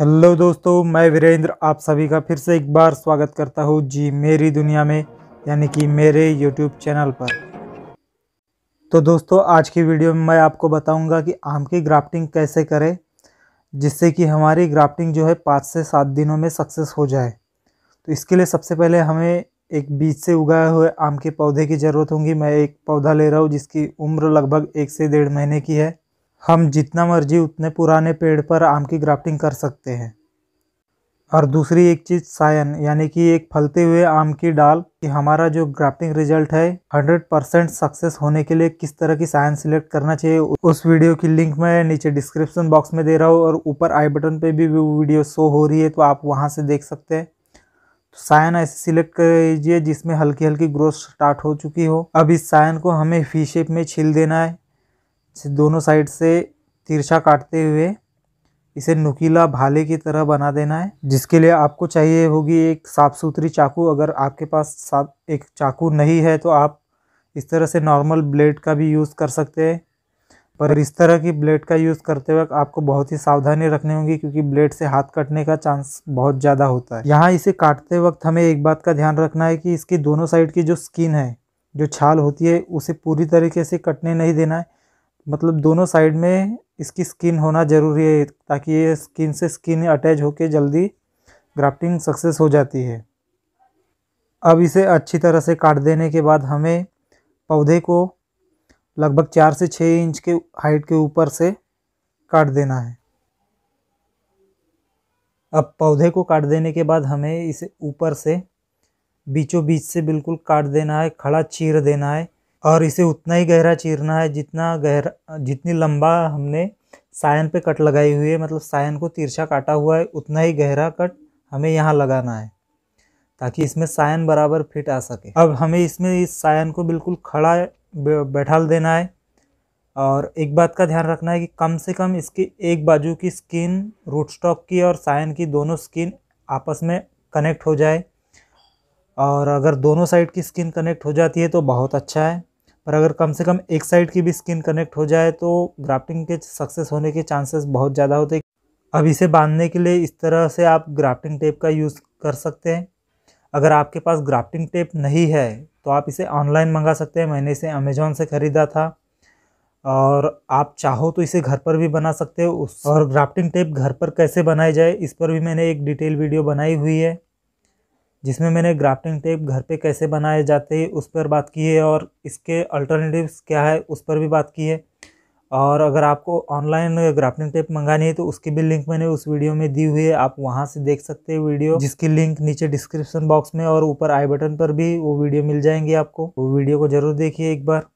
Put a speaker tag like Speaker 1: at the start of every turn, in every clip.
Speaker 1: hello दोस्तों मैं वीरेंद्र आप सभी का फिर से एक बार स्वागत करता हूँ जी मेरी दुनिया में यानी कि मेरे यूट्यूब चैनल पर तो दोस्तों आज की वीडियो में मैं आपको बताऊंगा कि आम की ग्राफ्टिंग कैसे करें जिससे कि हमारी ग्राफ्टिंग जो है पाँच से सात दिनों में सक्सेस हो जाए तो इसके लिए सबसे पहले हमें एक बीज से उगाए हुए आम के पौधे की ज़रूरत होगी मैं एक पौधा ले रहा हूँ जिसकी उम्र लगभग एक से डेढ़ महीने की है हम जितना मर्जी उतने पुराने पेड़ पर आम की ग्राफ्टिंग कर सकते हैं और दूसरी एक चीज़ सायन यानी कि एक फलते हुए आम की डाल कि हमारा जो ग्राफ्टिंग रिजल्ट है 100 परसेंट सक्सेस होने के लिए किस तरह की सायन सिलेक्ट करना चाहिए उस वीडियो की लिंक मैं नीचे डिस्क्रिप्शन बॉक्स में दे रहा हूँ और ऊपर आई बटन पे भी वीडियो शो हो रही है तो आप वहाँ से देख सकते हैं तो सायन ऐसे सिलेक्ट कर लीजिए जिसमें हल्की हल्की ग्रोथ स्टार्ट हो चुकी हो अब इस सायन को हमें फी शेप में छील देना है इसे दोनों साइड से तिरछा काटते हुए इसे नुकीला भाले की तरह बना देना है जिसके लिए आपको चाहिए होगी एक साफ सुथरी चाकू अगर आपके पास साफ एक चाकू नहीं है तो आप इस तरह से नॉर्मल ब्लेड का भी यूज़ कर सकते हैं पर इस तरह की ब्लेड का यूज़ करते वक्त आपको बहुत ही सावधानी रखनी होगी क्योंकि ब्लेड से हाथ कटने का चांस बहुत ज़्यादा होता है यहाँ इसे काटते वक्त हमें एक बात का ध्यान रखना है कि इसकी दोनों साइड की जो स्किन है जो छाल होती है उसे पूरी तरीके से कटने नहीं देना है मतलब दोनों साइड में इसकी स्किन होना ज़रूरी है ताकि ये स्किन से स्किन अटैच होकर जल्दी ग्राफ्टिंग सक्सेस हो जाती है अब इसे अच्छी तरह से काट देने के बाद हमें पौधे को लगभग चार से छः इंच के हाइट के ऊपर से काट देना है अब पौधे को काट देने के बाद हमें इसे ऊपर से बीचों बीच से बिल्कुल काट देना है खड़ा चीर देना है और इसे उतना ही गहरा चीरना है जितना गहरा जितनी लंबा हमने सायन पे कट लगाई हुई है मतलब सायन को तिरछा काटा हुआ है उतना ही गहरा कट हमें यहाँ लगाना है ताकि इसमें सायन बराबर फिट आ सके अब हमें इसमें इस सायन को बिल्कुल खड़ा बैठाल देना है और एक बात का ध्यान रखना है कि कम से कम इसके एक बाजू की स्किन रूट स्टॉक की और सायन की दोनों स्किन आपस में कनेक्ट हो जाए और अगर दोनों साइड की स्किन कनेक्ट हो जाती है तो बहुत अच्छा है पर अगर कम से कम एक साइड की भी स्किन कनेक्ट हो जाए तो ग्राफ्टिंग के सक्सेस होने के चांसेस बहुत ज़्यादा होते हैं अब इसे बांधने के लिए इस तरह से आप ग्राफ्टिंग टेप का यूज़ कर सकते हैं अगर आपके पास ग्राफ्टिंग टेप नहीं है तो आप इसे ऑनलाइन मंगा सकते हैं मैंने इसे अमेज़ोन से ख़रीदा था और आप चाहो तो इसे घर पर भी बना सकते हो उस और ग्राफ्टिंग टेप घर पर कैसे बनाई जाए इस पर भी मैंने एक डिटेल वीडियो बनाई हुई है जिसमें मैंने ग्राफ्टिंग टेप घर पे कैसे बनाए जाते हैं उस पर बात की है और इसके अल्टरनेटिव्स क्या है उस पर भी बात की है और अगर आपको ऑनलाइन ग्राफ्टिंग टेप मंगानी है तो उसकी भी लिंक मैंने उस वीडियो में दी हुई है आप वहाँ से देख सकते हैं वीडियो जिसकी लिंक नीचे डिस्क्रिप्शन बॉक्स में और ऊपर आई बटन पर भी वो वीडियो मिल जाएंगी आपको वो तो वीडियो को ज़रूर देखिए एक बार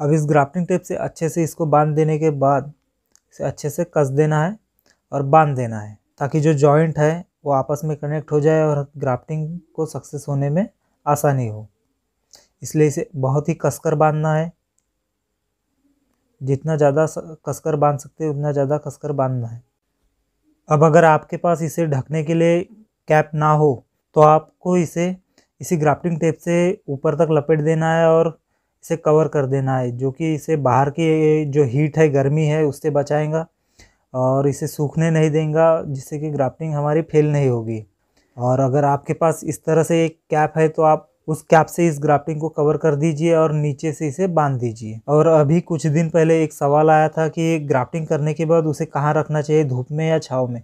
Speaker 1: अब इस ग्राफ्टिंग टेप से अच्छे से इसको बांध देने के बाद इसे अच्छे से कस देना है और बांध देना है ताकि जो जॉइंट है वो आपस में कनेक्ट हो जाए और ग्राफ्टिंग को सक्सेस होने में आसानी हो इसलिए इसे बहुत ही कसकर बांधना है जितना ज़्यादा कसकर बांध सकते हैं उतना ज़्यादा कसकर बांधना है अब अगर आपके पास इसे ढकने के लिए कैप ना हो तो आपको इसे इसी ग्राफ्टिंग टेप से ऊपर तक लपेट देना है और इसे कवर कर देना है जो कि इसे बाहर की जो हीट है गर्मी है उससे बचाएगा और इसे सूखने नहीं देंगे जिससे कि ग्राफ्टिंग हमारी फेल नहीं होगी और अगर आपके पास इस तरह से एक कैप है तो आप उस कैप से इस ग्राफ्टिंग को कवर कर दीजिए और नीचे से इसे बांध दीजिए और अभी कुछ दिन पहले एक सवाल आया था कि ग्राफ्टिंग करने के बाद उसे कहाँ रखना चाहिए धूप में या छाव में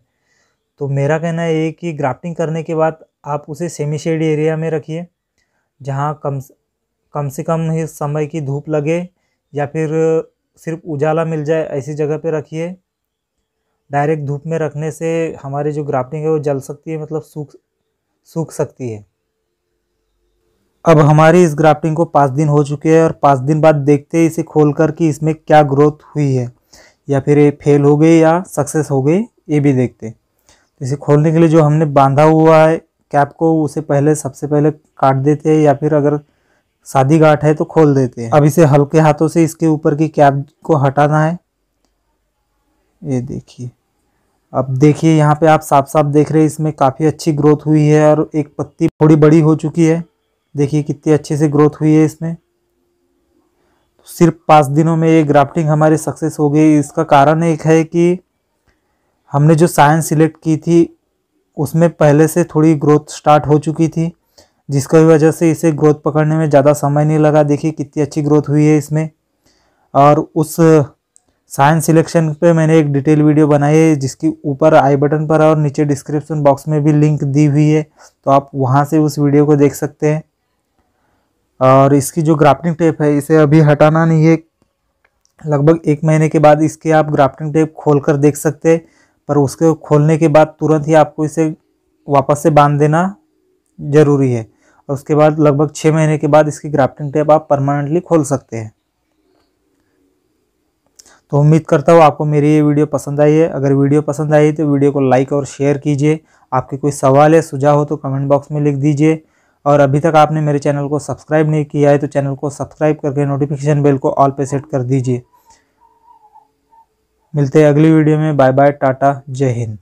Speaker 1: तो मेरा कहना ये कि ग्राफ्टिंग करने के बाद आप उसे सेमी शेड एरिया में रखिए जहाँ कम कम से कम समय की धूप लगे या फिर सिर्फ उजाला मिल जाए ऐसी जगह पर रखिए डायरेक्ट धूप में रखने से हमारी जो ग्राफ्टिंग है वो जल सकती है मतलब सूख सूख सकती है अब हमारी इस ग्राफ्टिंग को पाँच दिन हो चुके हैं और पाँच दिन बाद देखते हैं इसे खोल कर कि इसमें क्या ग्रोथ हुई है या फिर ये फेल हो गई या सक्सेस हो गई ये भी देखते तो इसे खोलने के लिए जो हमने बांधा हुआ है कैप को उसे पहले सबसे पहले काट देते हैं या फिर अगर सादी गाठ है तो खोल देते हैं अब इसे हल्के हाथों से इसके ऊपर की कैप को हटाना है ये देखिए अब देखिए यहाँ पे आप साफ साफ देख रहे हैं इसमें काफ़ी अच्छी ग्रोथ हुई है और एक पत्ती थोड़ी बड़ी हो चुकी है देखिए कितनी अच्छे से ग्रोथ हुई है इसमें सिर्फ पाँच दिनों में ये ग्राफ्टिंग हमारी सक्सेस हो गई इसका कारण एक है कि हमने जो साइंस सिलेक्ट की थी उसमें पहले से थोड़ी ग्रोथ स्टार्ट हो चुकी थी जिसकी वजह से इसे ग्रोथ पकड़ने में ज़्यादा समय नहीं लगा देखिए कितनी अच्छी ग्रोथ हुई है इसमें और उस साइंस सिलेक्शन पे मैंने एक डिटेल वीडियो बनाई है जिसकी ऊपर आई बटन पर और नीचे डिस्क्रिप्शन बॉक्स में भी लिंक दी हुई है तो आप वहाँ से उस वीडियो को देख सकते हैं और इसकी जो ग्राफ्टिंग टेप है इसे अभी हटाना नहीं है लगभग एक महीने के बाद इसके आप ग्राफ्टिंग टेप खोल कर देख सकते हैं पर उसके खोलने के बाद तुरंत ही आपको इसे वापस से बांध देना ज़रूरी है और उसके बाद लगभग छः महीने के बाद इसकी ग्राफ्टिंग टेप आप परमानेंटली खोल सकते हैं तो उम्मीद करता हूँ आपको मेरी ये वीडियो पसंद आई है अगर वीडियो पसंद आई तो वीडियो को लाइक और शेयर कीजिए आपके कोई सवाल है सुझाव हो तो कमेंट बॉक्स में लिख दीजिए और अभी तक आपने मेरे चैनल को सब्सक्राइब नहीं किया है तो चैनल को सब्सक्राइब करके नोटिफिकेशन बेल को ऑल पे सेट कर दीजिए मिलते हैं अगली वीडियो में बाय बाय टाटा जय हिंद